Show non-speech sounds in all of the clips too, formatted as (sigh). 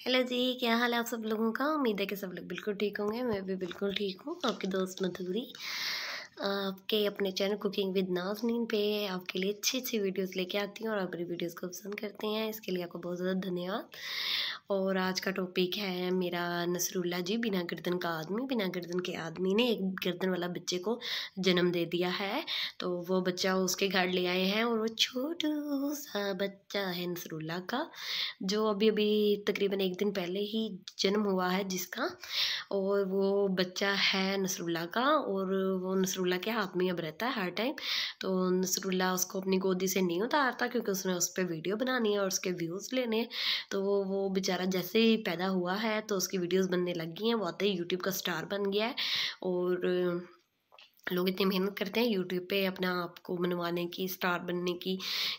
hello जी क्या हाल है आप सब लोगों का उम्मीद है कि सब लोग बिल्कुल ठीक होंगे मैं भी बिल्कुल ठीक हूँ आपकी दोस्त मधुरी आपके अपने चैनल कुकिंग विद नाजनीन पे आपके लिए अच्छी अच्छी वीडियोस लेके आती हूँ और आप मेरी वीडियोस को पसंद करते हैं इसके लिए आपको बहुत ज़्यादा धन्यवाद और आज का टॉपिक है मेरा नसरुल्ला जी बिना गर्दन का आदमी बिना गर्दन के आदमी ने एक गर्दन वाला बच्चे को जन्म दे दिया है तो वो बच्चा उसके घर ले आए हैं और वो छोटू सा बच्चा है नसरुल्ला का जो अभी अभी तकरीबन एक दिन पहले ही जन्म हुआ है जिसका और वो बच्चा है नसरुल्ला का और वो नसरुल्ला नसरुल्ला के हाथ में अब रहता है हर टाइम तो नसरुल्ला उसको अपनी गोदी से नहीं उतारता क्योंकि उसने उस पर वीडियो बनानी है और उसके व्यूज़ लेने तो वो वो बेचारा जैसे ही पैदा हुआ है तो उसकी वीडियोज़ बनने लग गई हैं बहुत ही यूट्यूब का स्टार बन गया है और लोग इतनी मेहनत करते हैं यूट्यूब पे अपना आप को बनवाने की स्टार बनने की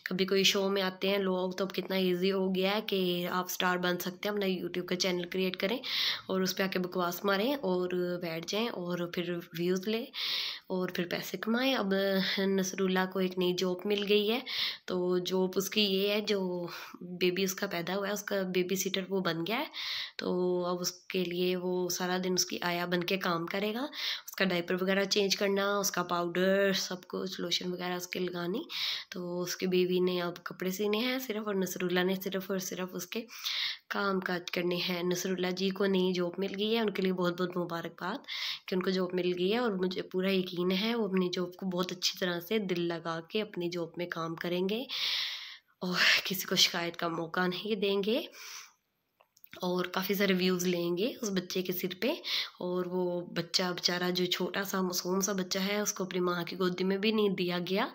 कभी कोई शो में आते हैं लोग तो अब कितना इजी हो गया है कि आप स्टार बन सकते हैं अपना यूट्यूब का चैनल क्रिएट करें और उस पर आके बकवास मारें और बैठ जाएं और फिर व्यूज़ लें और फिर पैसे कमाएं अब नसरुल्ला को एक नई जॉब मिल गई है तो जॉब उसकी ये है जो बेबी उसका पैदा हुआ है उसका बेबी सीटर वो बन गया है तो अब उसके लिए वो सारा दिन उसकी आया बन के काम करेगा उसका डाइपर वगैरह चेंज कर करना उसका पाउडर सब कुछ लोशन वगैरह उसके लगानी तो उसके बेबी ने अब कपड़े सीने हैं सिर्फ और नसरुल्ला ने सिर्फ और सिर्फ उसके काम काज करने हैं नसरुल्ला जी को नई जॉब मिल गई है उनके लिए बहुत बहुत मुबारकबाद कि उनको जॉब मिल गई है और मुझे पूरा यकीन है वो अपनी जॉब को बहुत अच्छी तरह से दिल लगा के अपनी जॉब में काम करेंगे और किसी को शिकायत का मौका नहीं देंगे और काफ़ी सारे व्यूज़ लेंगे उस बच्चे के सिर पे और वो बच्चा बेचारा जो छोटा सा मासूम सा बच्चा है उसको अपनी माँ की गोदी में भी नहीं दिया गया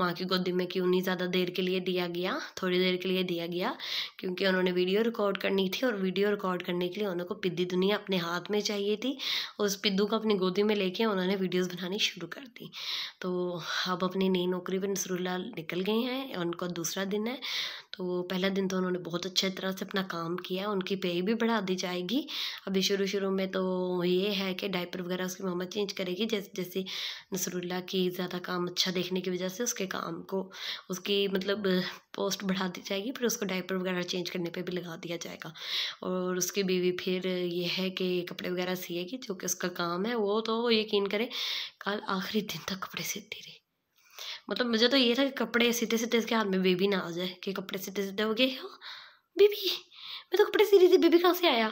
माँ की गोदी में क्यों नहीं ज़्यादा देर के लिए दिया गया थोड़ी देर के लिए दिया गया क्योंकि उन्होंने वीडियो रिकॉर्ड करनी थी और वीडियो रिकॉर्ड करने के लिए उनको पिद्दी दुनिया अपने हाथ में चाहिए थी उस पिद्दू को अपनी गोदी में लेके उन्होंने वीडियोज़ बनानी शुरू कर दी तो अब अपनी नई नौकरी पर नसरुल्ला निकल गए हैं उनका दूसरा दिन है तो पहला दिन तो उन्होंने बहुत अच्छे तरह से अपना काम किया उनकी पे भी बढ़ा दी जाएगी अभी शुरू शुरू में तो ये है कि डायपर वगैरह उसकी मामा चेंज करेगी जैसे जैसे नसरुल्ला की ज़्यादा काम अच्छा देखने की वजह से उसके काम को उसकी मतलब पोस्ट बढ़ा दी जाएगी फिर उसको डायपर वगैरह चेंज करने पे भी लगा दिया जाएगा और उसकी बीवी फिर ये है कि कपड़े वगैरह सिएगी जो कि उसका काम है वो तो यकीन करें कल आखिरी दिन तक कपड़े सीती रही मतलब मुझे तो ये था कि कपड़े सीधे सीधे इसके हाथ में बेबी ना आ जाए कि कपड़े सीधे सीधे हो गए बेबी हाँ, मैं तो कपड़े सीधे सीधे बेबी कहाँ से आया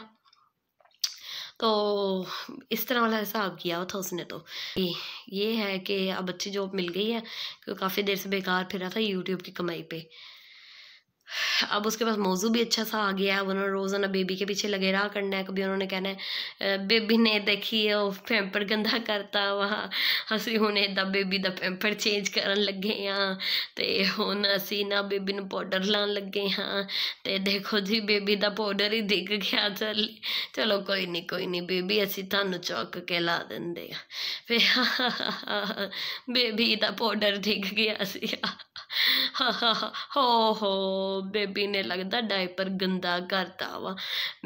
तो इस तरह वाला हिसाब किया हुआ था उसने तो ये है कि अब अच्छी जॉब मिल गई है काफ़ी देर से बेकार फिर रहा था यूट्यूब की कमाई पे (laughs) अब उसके पास मौजू भी अच्छा सा आ गया है उन्होंने रोज़ाना बेबी के पीछे लगे रहा करना है कभी उन्होंने कहना है बेबी ने देखी है ਉਹ ਪੈਂਪਰ ਗੰਦਾ ਕਰਤਾ ਵਾ ਅਸੀਂ ਹੁਣ ਇਹਦਾ ਬੇਬੀ ਦਾ ਪੈਂਪਰ ਚੇਂਜ ਕਰਨ ਲੱਗੇ ਆ ਤੇ ਹੁਣ ਅਸੀਂ ਨਾ ਬੇਬੀ ਨੂੰ ਪਾਊਡਰ ਲਾਣ ਲੱਗੇ ਹਾਂ ਤੇ ਦੇਖੋ ਜੀ ਬੇਬੀ ਦਾ ਪਾਊਡਰ ਹੀ ਦਿਖ ਗਿਆ ਚੱਲ ਚਲੋ ਕੋਈ ਨਹੀਂ ਕੋਈ ਨਹੀਂ ਬੇਬੀ ਅਸੀਂ ਤੁਹਾਨੂੰ ਚੌਕ ਕੇ ਲਾ ਦਿੰਦੇ ਆ ਫੇ ਬੇਬੀ ਦਾ ਪਾਊਡਰ ਦਿਖ ਗਿਆ ਸੀ (laughs) ਹੋ ਹੋ ਬੇਬੀ ਨੇ ਲੱਗਦਾ ਡਾਈਪਰ ਗੰਦਾ ਕਰਤਾ ਵਾ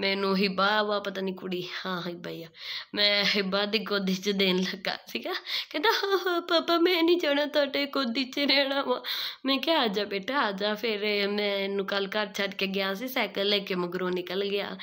ਮੈਨੂੰ ਹਿਬਾ ਵਾ ਪਤਾ ਨਹੀਂ ਕੁੜੀ ਹਾਂ ਹਿਬਾ ਆ ਮੈਂ ਹਿਬਾ ਦੀ ਗੋਦੀ 'ਚ ਦੇਣ ਲੱਗਾ ਸੀਗਾ ਕਹਿੰਦਾ ਹਾਂ ਪਾਪਾ ਮੈਂ ਨਹੀਂ ਜਾਣਾ ਤੁਹਾਡੇ ਗੋਦੀ 'ਚ ਰਹਿਣਾ ਵਾ ਮੈਂ ਕਿਹਾ ਆ ਜਾ ਬੇਟਾ ਆ ਜਾ ਫਿਰ ਮੈਨੂੰ ਕੱਲ ਘਰ ਛੱਡ ਕੇ ਗਿਆ ਸੀ ਸਾਈਕਲ ਲੈ ਕੇ ਮਗਰੋਂ ਨਿਕਲ ਗਿਆ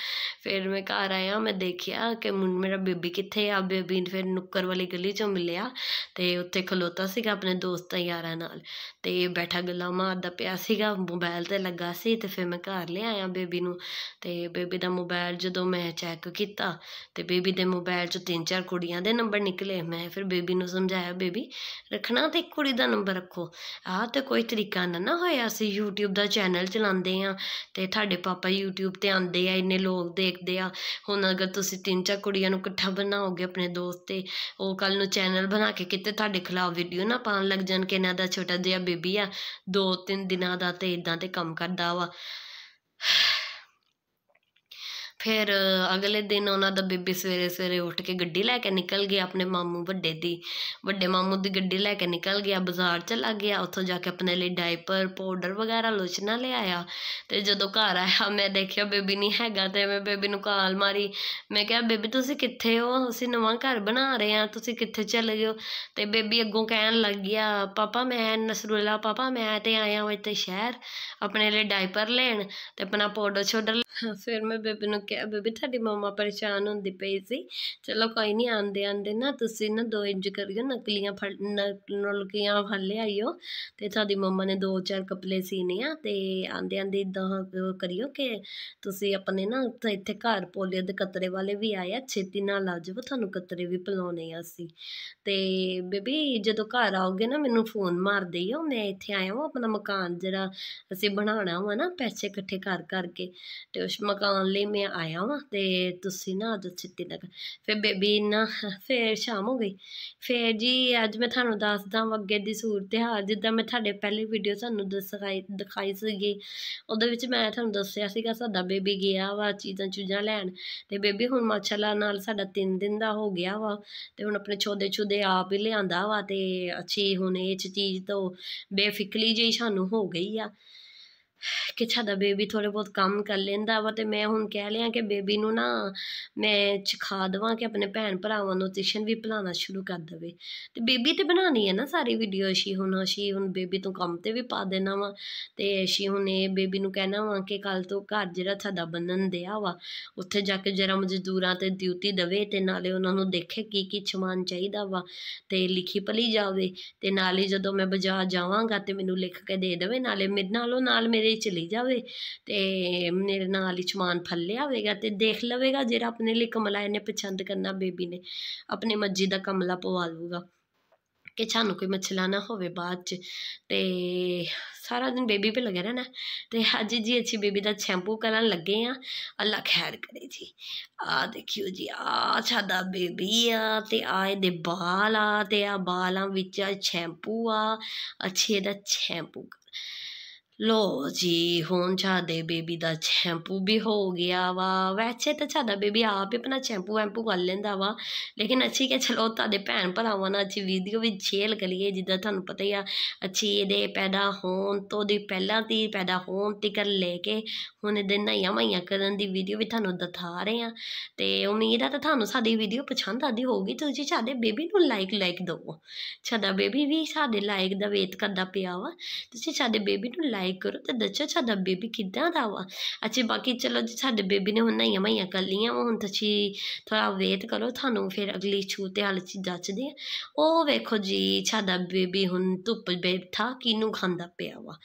ਫਿਰ ਮੈਂ ਘਰ ਆਇਆ ਮੈਂ ਦੇਖਿਆ ਕਿ ਮੇਰਾ ਬੇਬੀ ਕਿੱਥੇ ਆ ਬੇਬੀ ਫਿਰ ਨੁੱਕਰ ਵਾਲੀ ਗਲੀ 'ਚੋਂ ਮਿਲਿਆ ਤੇ ਉੱਥੇ ਖਲੋਤਾ ਸੀਗਾ ਆਪਣੇ ਦੋਸਤਾਂ ਯਾਰਾਂ ਨਾਲ ਤੇ ਬੈਠਾ ਗੱਲਾਂ ਡਰਾਮਾ ਦਾ ਪਿਆ ਸੀਗਾ ਮੋਬਾਈਲ ਤੇ ਲੱਗਾ ਸੀ ਤੇ ਫਿਰ ਮੈਂ ਘਰ ਲੈ ਆਇਆ ਬੇਬੀ ਨੂੰ ਤੇ ਬੇਬੀ ਦਾ ਮੋਬਾਈਲ ਜਦੋਂ ਮੈਂ ਚੈੱਕ ਕੀਤਾ ਤੇ ਬੇਬੀ ਦੇ ਮੋਬਾਈਲ 'ਚ ਤਿੰਨ ਚਾਰ ਕੁੜੀਆਂ ਦੇ ਨੰਬਰ ਨਿਕਲੇ ਮੈਂ ਫਿਰ ਬੇਬੀ ਨੂੰ ਸਮਝਾਇਆ ਬੇਬੀ ਰੱਖਣਾ ਤੇ ਕੁੜੀ ਦਾ ਨੰਬਰ ਰੱਖੋ ਆਹ ਤੇ ਕੋਈ ਤਰੀਕਾ ਨਾ ਨਾ ਹੋਇਆ ਸੀ YouTube ਦਾ ਚੈਨਲ ਚਲਾਉਂਦੇ ਆ ਤੇ ਤੁਹਾਡੇ ਪਾਪਾ YouTube ਤੇ ਆਉਂਦੇ ਆ ਇੰਨੇ ਲੋਕ ਦੇਖਦੇ ਆ ਹੁਣ ਅਗਰ ਤੁਸੀਂ ਤਿੰਨ ਚਾਰ ਕੁੜੀਆਂ ਨੂੰ ਇਕੱਠਾ ਬਣਾਓਗੇ ਆਪਣੇ ਦੋਸਤ ਤੇ ਉਹ ਕੱਲ ਨੂੰ ਚੈਨਲ ਬਣਾ ਕੇ ਕਿਤੇ ਤੁਹਾਡੇ ਖਿਲਾਫ ਵੀਡੀਓ ਨਾ ਪਾਉਣ ਲੱਗ ਜਾਣ ਕਿ ਇਹਨਾਂ ਦਾ ਛੋਟਾ ਜਿਹਾ ਬੇਬੀ ਆ ਦੋ ਦੋ ਤਿੰਨ ਦਿਨਾਂ ਦਾ ਤੇ ਇਦਾਂ ਤੇ ਕੰਮ ਕਰਦਾ ਵਾ ਫਿਰ ਅਗਲੇ ਦਿਨ ਉਹਨਾਂ ਦਾ ਬੇਬੀ ਸਵੇਰੇ ਸਵੇਰੇ ਉੱਠ ਕੇ ਗੱਡੀ ਲੈ ਕੇ ਨਿਕਲ ਗਿਆ ਆਪਣੇ ਮਾਮੂ ਵੱਡੇ ਦੀ ਵੱਡੇ ਮਾਮੂ ਦੀ ਗੱਡੀ ਲੈ ਕੇ ਨਿਕਲ ਗਿਆ ਬਾਜ਼ਾਰ ਚਲਾ ਗਿਆ ਉੱਥੋਂ ਜਾ ਕੇ ਆਪਣੇ ਲਈ ਡਾਈਪਰ ਪਾਊਡਰ ਵਗੈਰਾ ਲੋਚਨਾ ਲਿਆਇਆ ਤੇ ਜਦੋਂ ਘਰ ਆਇਆ ਮੈਂ ਦੇਖਿਆ ਬੇਬੀ ਨਹੀਂ ਹੈਗਾ ਤੇ ਮੈਂ ਬੇਬੀ ਨੂੰ ਕਾਲ ਮਾਰੀ ਮੈਂ ਕਿਹਾ ਬੇਬੀ ਤੁਸੀਂ ਕਿੱਥੇ ਹੋ ਅਸੀਂ ਨਵਾਂ ਘਰ ਬਣਾ ਰਹੇ ਹਾਂ ਤੁਸੀਂ ਕਿੱਥੇ ਚਲੇ ਗਏ ਹੋ ਤੇ ਬੇਬੀ ਅੱਗੋਂ ਕਹਿਣ ਲੱਗ ਗਿਆ ਪਾਪਾ ਮੈਂ ਨਸਰੁੱਲਾ ਪਾਪਾ ਮੈਂ ਤੇ ਆਇਆ ਹਾਂ ਇੱਥੇ ਸ਼ਹਿਰ ਆਪਣੇ ਲਈ ਡਾਈਪਰ ਲੈਣ ਤੇ ਆਪਣਾ ਪਾਊਡਰ ਛੋਡਰ ਫਿਰ ਮੈਂ ਬੇਬੀ ਨੂੰ ਕੇ ਬੇਬੀ ਤੁਹਾਡੀ ਮਮਾ ਪਰੇਸ਼ਾਨ ਹੁੰਦੀ ਪਈ ਸੀ ਚਲੋ ਕੋਈ ਨਹੀਂ ਆਂਦੇ ਆਂਦੇ ਨਾ ਤੁਸੀਂ ਨਾ 2 ਇੰਚ ਕਰਿਓ ਨਕਲੀਆਂ ਫੜ ਨਲਕੀਆਂ ਫੜ ਲਿਆਇਓ ਤੇ ਤੁਹਾਡੀ ਮਮਾ ਨੇ 2-4 ਕਪਲੇ ਸੀਨੇ ਆ ਤੇ ਆਂਦੇ ਆਂਦੇ ਇਦਾਂ ਕਰਿਓ ਕਿ ਤੁਸੀਂ ਆਪਣੇ ਨਾ ਇੱਥੇ ਘਰ ਪੋਲੇ ਦੇ ਕਤਰੇ ਵਾਲੇ ਵੀ ਆਏ ਆ ਛੇਤੀ ਨਾਲ ਆ ਜਾਓ ਤੁਹਾਨੂੰ ਕਤਰੇ ਵੀ ਪਲਾਉਣੇ ਆ ਸੀ ਤੇ ਬੇਬੀ ਜਦੋਂ ਘਰ ਆਓਗੇ ਨਾ ਮੈਨੂੰ ਫੋਨ ਮਾਰ ਦਿਓ ਮੈਂ ਇੱਥੇ ਆਇਆ ਹਾਂ ਆਪਣਾ ਮਕਾਨ ਜਿਹੜਾ ਅਸੀਂ ਬਣਾਉਣਾ ਵਾ ਨਾ ਪੈਸੇ ਇਕੱਠੇ ਕਰ ਕਰਕੇ ਤੇ ਉਸ ਮਕਾਨ ਲਈ ਮੈਂ ਆਇਆ ਵਾ ਤੇ ਤੁਸੀਂ ਨਾ ਅੱਜ ਛੁੱਟੀ ਲੱਗ ਫਿਰ ਬੇਬੀ ਨਾ ਫਿਰ ਸ਼ਾਮ ਹੋ ਗਈ ਫਿਰ ਜੀ ਅੱਜ ਮੈਂ ਤੁਹਾਨੂੰ ਦੱਸਦਾ ਵਾਂ ਅੱਗੇ ਦੀ ਸੂਰਤ ਹਾਲ ਜਿੱਦਾਂ ਮੈਂ ਤੁਹਾਡੇ ਪਹਿਲੇ ਵੀਡੀਓ ਤੁਹਾਨੂੰ ਦਿਖਾਈ ਦਿਖਾਈ ਸੀਗੀ ਉਹਦੇ ਵਿੱਚ ਮੈਂ ਤੁਹਾਨੂੰ ਦੱਸਿਆ ਸੀਗਾ ਸਾਡਾ ਬੇਬੀ ਗਿਆ ਵਾ ਚੀਜ਼ਾਂ ਚੂਜ਼ਾਂ ਲੈਣ ਤੇ ਬੇਬੀ ਹੁਣ ਮਾਸ਼ਾਅੱਲਾ ਨਾਲ ਸਾਡਾ 3 ਦਿਨ ਦਾ ਹੋ ਗਿਆ ਵਾ ਤੇ ਹੁਣ ਆਪਣੇ ਛੋਦੇ ਛੁਦੇ ਆਪ ਹੀ ਲਿਆਂਦਾ ਵਾ ਤੇ ਅੱਛੀ ਹੁਣ ਇਹ ਚੀਜ਼ ਤੋਂ ਬੇਫਿਕਰੀ ਜਿਹੀ ਸਾਨੂੰ ਹੋ ਗਈ ਆ ਕਿ ਸਾਡਾ ਬੇਬੀ ਥੋੜੇ ਬਹੁਤ ਕੰਮ ਕਰ ਲੈਂਦਾ ਵਾ ਤੇ ਮੈਂ ਹੁਣ ਕਹਿ ਲਿਆ ਕਿ ਬੇਬੀ ਨੂੰ ਨਾ ਮੈਂ ਚਖਾ ਦਵਾਂ ਕਿ ਆਪਣੇ ਭੈਣ ਭਰਾਵਾਂ ਨੂੰ ਟਿਸ਼ਨ ਵੀ ਭਲਾਣਾ ਸ਼ੁਰੂ ਕਰ ਦਵੇ ਤੇ ਬੇਬੀ ਤੇ ਬਣਾਣੀ ਹੈ ਨਾ ਸਾਰੀ ਵੀਡੀਓ ਸ਼ੀ ਹੁਣ ਅਸੀਂ ਹੁਣ ਬੇਬੀ ਤੋਂ ਕੰਮ ਤੇ ਵੀ ਪਾ ਦੇਣਾ ਵਾ ਤੇ ਅਸੀਂ ਹੁਣ ਇਹ ਬੇਬੀ ਨੂੰ ਕਹਿਣਾ ਵਾ ਕਿ ਕੱਲ ਤੋਂ ਘਰ ਜਿਹੜਾ ਸਾਡਾ ਬੰਨਣ ਦਿਆ ਵਾ ਉੱਥੇ ਜਾ ਕੇ ਜਰਾ ਮਜ਼ਦੂਰਾਂ ਤੇ ਡਿਊਟੀ ਦਵੇ ਤੇ ਨਾਲੇ ਉਹਨਾਂ ਨੂੰ ਦੇਖੇ ਕੀ ਕੀ ਸਮਾਨ ਚਾਹੀਦਾ ਵਾ ਤੇ ਲਿਖੀ ਪਲੀ ਜਾਵੇ ਤੇ ਨਾਲੇ ਜਦੋਂ ਮੈਂ ਬਾਜ਼ਾਰ ਜਾਵਾਂਗਾ ਤੇ ਮੈਨੂੰ ਲਿਖ ਕੇ ਦੇ ਦੇਵੇ ਨਾਲੇ ਮੇਰੇ ਨਾਲੋਂ ਨਾਲ ਮੇਰੇ ਮੇਰੇ ਚਲੀ ਜਾਵੇ ਤੇ ਮੇਰੇ ਨਾਲ ਹੀ ਚਮਾਨ ਫੱਲ ਲਿਆਵੇਗਾ ਤੇ ਦੇਖ ਲਵੇਗਾ ਜਿਹੜਾ ਆਪਣੇ ਲਈ ਕਮਲਾ ਇਹਨੇ ਪਸੰਦ ਕਰਨਾ ਬੇਬੀ ਨੇ ਆਪਣੇ ਮੱਜੀ ਦਾ ਕਮਲਾ ਪਵਾ ਲੂਗਾ ਕਿ ਛਾਨੂੰ ਕੋਈ ਮਛਲਾ ਨਾ ਹੋਵੇ ਬਾਅਦ ਚ ਤੇ ਸਾਰਾ ਦਿਨ ਬੇਬੀ 'ਤੇ ਲੱਗੇ ਰਹਿਣਾ ਤੇ ਅੱਜ ਜੀ ਅੱਛੀ ਬੇਬੀ ਦਾ ਸ਼ੈਂਪੂ ਕਰਨ ਲੱਗੇ ਆ ਅੱਲਾ ਖੈਰ ਕਰੇ ਜੀ ਆ ਦੇਖਿਓ ਜੀ ਆ ਦਾ ਬੇਬੀ ਆ ਤੇ ਆ ਇਹਦੇ ਬਾਲ ਆ ਤੇ ਆ ਬਾਲਾਂ ਵਿੱਚ ਆ ਸ਼ੈਂਪੂ ਆ ਅੱਛੇ ਦਾ ਸ਼ੈਂਪੂ ਲੋ ਜੀ ਹੁਣ ਛਾਦੇ ਬੇਬੀ ਦਾ ਸ਼ੈਂਪੂ ਵੀ ਹੋ ਗਿਆ ਵਾ ਵੈਸੇ ਤਾਂ ਛਾਦਾ ਬੇਬੀ ਆਪ ਹੀ ਆਪਣਾ ਸ਼ੈਂਪੂ ਵੈਂਪੂ ਕਰ ਲੈਂਦਾ ਵਾ ਲੇਕਿਨ ਅੱਛੀ ਕਿ ਚਲੋ ਤੁਹਾਡੇ ਭੈਣ ਭਰਾਵਾਂ ਨਾਲ ਅੱਜ ਵੀਡੀਓ ਵੀ ਛੇਲ ਕਰੀਏ ਜਿੱਦਾਂ ਤੁਹਾਨੂੰ ਪਤਾ ਹੀ ਆ ਅੱਛੀ ਇਹਦੇ ਪੈਦਾ ਹੋਣ ਤੋਂ ਦੀ ਪਹਿਲਾਂ ਦੀ ਪੈਦਾ ਹੋਣ ਤੱਕ ਲੈ ਕੇ ਹੁਣ ਇਹਦੇ ਨਈਆਂ ਮਈਆਂ ਕਰਨ ਦੀ ਵੀਡੀਓ ਵੀ ਤੁਹਾਨੂੰ ਦਿਖਾ ਰਹੇ ਆ ਤੇ ਉਮੀਦ ਆ ਤਾਂ ਤੁਹਾਨੂੰ ਸਾਡੀ ਵੀਡੀਓ ਪਸੰਦ ਆਦੀ ਹੋਊਗੀ ਤੁਸੀਂ ਛਾਦੇ ਬੇਬੀ ਨੂੰ ਲਾਈਕ ਲਾਈਕ ਦਿਓ ਛਾਦਾ ਬੇਬੀ ਵੀ ਸਾਡੇ ਲਾਈਕ ਦਾ ਵੇਟ ਕਰਦਾ ਪਿਆ ਵਾ ਤੁਸੀਂ ਛਾਦੇ ਬੇਬੀ ਨੂੰ ਲਾਈਕ ਲਾਈਕ ਕਰੋ ਤੇ ਦੱਸੋ ਸਾਡਾ ਬੇਬੀ ਕਿੱਦਾਂ ਦਾ ਵਾ ਅੱਛਾ ਬਾਕੀ ਚਲੋ ਜੀ ਸਾਡੇ ਬੇਬੀ ਨੇ ਹੁਣ ਨਹੀਂ ਮਈਆਂ ਕਰ ਉਹ ਹੁਣ ਤੁਸੀਂ ਥੋੜਾ ਵੇਟ ਕਰੋ ਤੁਹਾਨੂੰ ਫਿਰ ਅਗਲੀ ਛੂਤ ਤੇ ਹਾਲ ਚ ਦੱਸਦੇ ਆ ਉਹ ਵੇਖੋ ਜੀ ਸਾਡਾ ਬੇਬੀ ਹੁਣ ਧੁੱਪ ਬੈਠਾ ਕਿਨੂੰ ਖਾਂਦਾ ਪਿਆ ਵਾ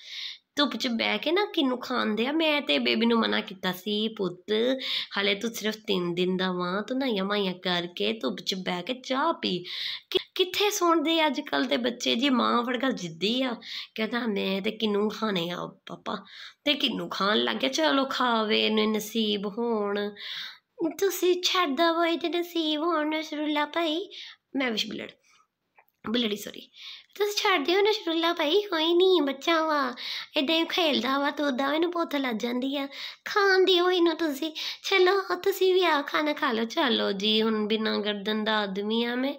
ਧੁੱਪ 'ਚ ਬੈ ਕੇ ਨਾ ਕਿਨੂੰ ਖਾਂਦੇ ਆ ਮੈਂ ਤੇ ਬੇਬੀ ਨੂੰ ਮਨਾ ਕੀਤਾ ਸੀ ਪੁੱਤ ਹਲੇ ਤੂੰ ਸਿਰਫ 3 ਦਿਨ ਦਾ ਵਾਂ ਤੂੰ ਨਾ ਯਮਾਇਆ ਕਰਕੇ ਧੁੱਪ 'ਚ ਬੈ ਕੇ ਚਾਹ ਪੀ ਕਿੱਥੇ ਸੁਣਦੇ ਅੱਜ ਕੱਲ ਦੇ ਬੱਚੇ ਜੀ ਮਾਂ ਵਰਗਾ ਜਿੱਦੀ ਆ ਕਹਿੰਦਾ ਮੈਂ ਤੇ ਕਿਨੂੰ ਖਾਣੇ ਆ ਪਾਪਾ ਤੇ ਕਿਨੂੰ ਖਾਣ ਲੱਗ ਗਿਆ ਚਲੋ ਖਾਵੇ ਇਹਨੂੰ ਨਸੀਬ ਹੋਣ ਤੁਸੀਂ ਛੱਡ ਦਵੋ ਇਹਦੇ ਨਸੀਬ ਹੋਣ ਲਾ ਪਈ ਮੈਂ ਵਿਸ਼ ਬਿਲੜ ਬਲੜੀ ਸੋਰੀ ਤੁਸੀਂ ਛੱਡ ਦਿਓ ਨਾ ਸ਼ਰੂਲਾ ਭਾਈ ਹੋਈ ਨਹੀਂ ਬੱਚਾ ਵਾ ਇਦਾਂ ਹੀ ਖੇਲਦਾ ਵਾ ਤੂੰ ਉਦਾਂ ਇਹਨੂੰ ਭੁੱਖ ਲੱਗ ਜਾਂਦੀ ਆ ਖਾਣ ਦਿਓ ਇਹਨੂੰ ਤੁਸੀਂ ਚਲੋ ਤੁਸੀਂ ਵੀ ਆ ਖਾਣਾ ਖਾ ਲਓ ਚਲੋ ਜੀ ਹੁਣ ਬਿਨਾਂ ਗਰਦਨ ਦਾ ਆਦਮੀ ਆ ਮੈਂ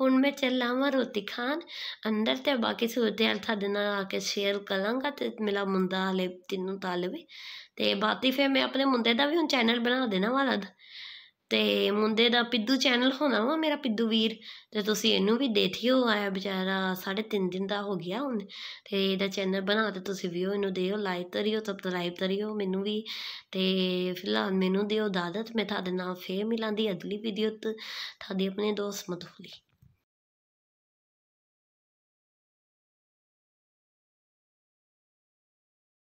ਹੁਣ ਮੈਂ ਚੱਲਾਂ ਵਾ ਰੋਟੀ ਖਾਣ ਅੰਦਰ ਤੇ ਬਾਕੀ ਸੂਰਤਿਆਲ ਤੁਹਾਡੇ ਨਾਲ ਆ ਕੇ ਸ਼ੇਅਰ ਕਰਾਂਗਾ ਤੇ ਮੇਰਾ ਮੁੰਡਾ ਹਲੇ ਤੈਨੂੰ ਤਾਲਵੇ ਤੇ ਬਾਤੀ ਫੇ ਮੈਂ ਆਪਣੇ ਮੁੰਡੇ ਦਾ ਵੀ ਹੁਣ ਚੈਨਲ ਬਣਾ ਦੇਣਾ ਵਾਲਾ ਤੇ ਮੁੰਡੇ ਦਾ ਪਿੱਦੂ ਚੈਨਲ ਹੋਣਾ ਵਾ ਮੇਰਾ ਪਿੱਦੂ ਵੀਰ ਤੇ ਤੁਸੀਂ ਇਹਨੂੰ ਵੀ ਦੇਖਿਓ ਆ ਵਿਚਾਰਾ 3 ਦਿਨ ਦਾ ਹੋ ਗਿਆ ਹੁਣ ਤੇ ਇਹਦਾ ਚੈਨਲ ਬਣਾ ਤੇ ਤੁਸੀਂ ਵੀ ਇਹਨੂੰ ਦਿਓ ਲਾਈਕ ਕਰਿਓ ਸਬਸਕ੍ਰਾਈਬ ਕਰਿਓ ਮੈਨੂੰ ਵੀ ਤੇ ਫਿਲਹਾਲ ਮੈਨੂੰ ਦਿਓ ਦਾਦਤ ਮੈਂ ਤੁਹਾਡੇ ਨਾਲ ਫੇਰ ਮਿਲਾਂਦੀ ਅਗਲੀ ਵੀਡੀਓ ਤੇ ਤੁਹਾਡੇ ਆਪਣੇ ਦੋਸਤ ਮਤਫਲੀ